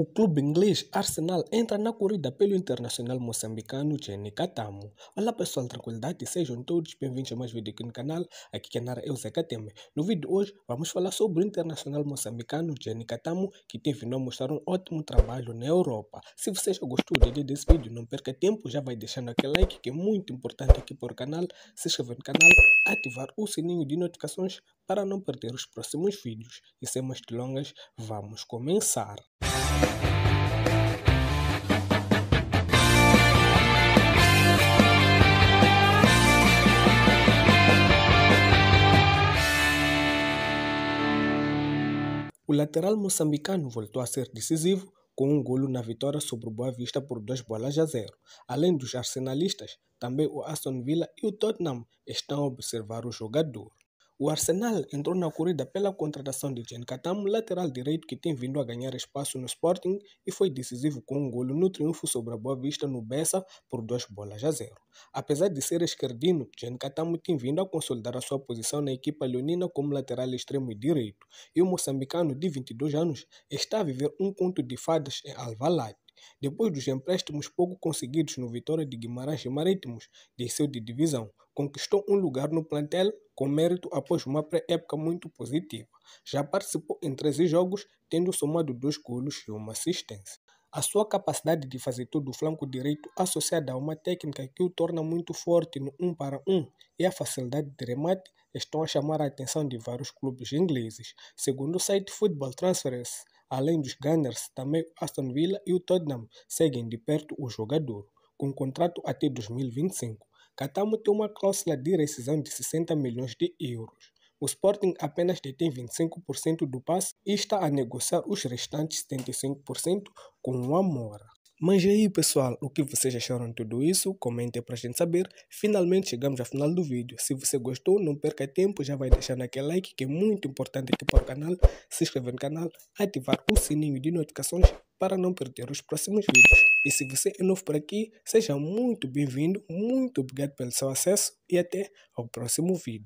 O clube inglês Arsenal entra na corrida pelo internacional moçambicano Jenny Catamo. Olá pessoal, tranquilidade? Sejam todos bem-vindos a mais um vídeo aqui no canal. Aqui quem narra é o Zé Cateme. No vídeo de hoje vamos falar sobre o internacional moçambicano Jenny Catamo que teve não mostrar um ótimo trabalho na Europa. Se você já gostou de desse vídeo, não perca tempo, já vai deixando aquele like que é muito importante aqui para o canal, se inscrever no canal, ativar o sininho de notificações para não perder os próximos vídeos. E sem mais delongas, vamos começar. O lateral moçambicano voltou a ser decisivo com um golo na vitória sobre o Boa Vista por duas bolas a zero. Além dos arsenalistas, também o Aston Villa e o Tottenham estão a observar o jogador. O Arsenal entrou na corrida pela contratação de Jean Catam, lateral direito que tem vindo a ganhar espaço no Sporting e foi decisivo com um golo no triunfo sobre a Boa Vista no Bessa por duas bolas a zero. Apesar de ser esquerdino, Jean Catam tem vindo a consolidar a sua posição na equipa leonina como lateral extremo e direito, e o moçambicano de 22 anos está a viver um conto de fadas em Alvalade. Depois dos empréstimos pouco conseguidos no Vitória de Guimarães e Marítimos, desceu de divisão. Conquistou um lugar no plantel com mérito após uma pré-época muito positiva. Já participou em 13 jogos, tendo somado dois golos e uma assistência. A sua capacidade de fazer tudo o flanco direito, associada a uma técnica que o torna muito forte no 1 um para 1 um, e a facilidade de remate, estão a chamar a atenção de vários clubes ingleses. Segundo o site Football Transfers, Além dos Gunners, também Aston Villa e o Tottenham seguem de perto o jogador, com contrato até 2025. Catamo tem uma cláusula de rescisão de 60 milhões de euros. O Sporting apenas detém 25% do passe e está a negociar os restantes 75% com o Amora. Mas aí pessoal, o que vocês acharam de tudo isso? Comentem para a gente saber. Finalmente chegamos ao final do vídeo. Se você gostou, não perca tempo, já vai deixando aquele like que é muito importante aqui para o canal, se inscrever no canal, ativar o sininho de notificações para não perder os próximos vídeos. E se você é novo por aqui, seja muito bem-vindo, muito obrigado pelo seu acesso e até ao próximo vídeo.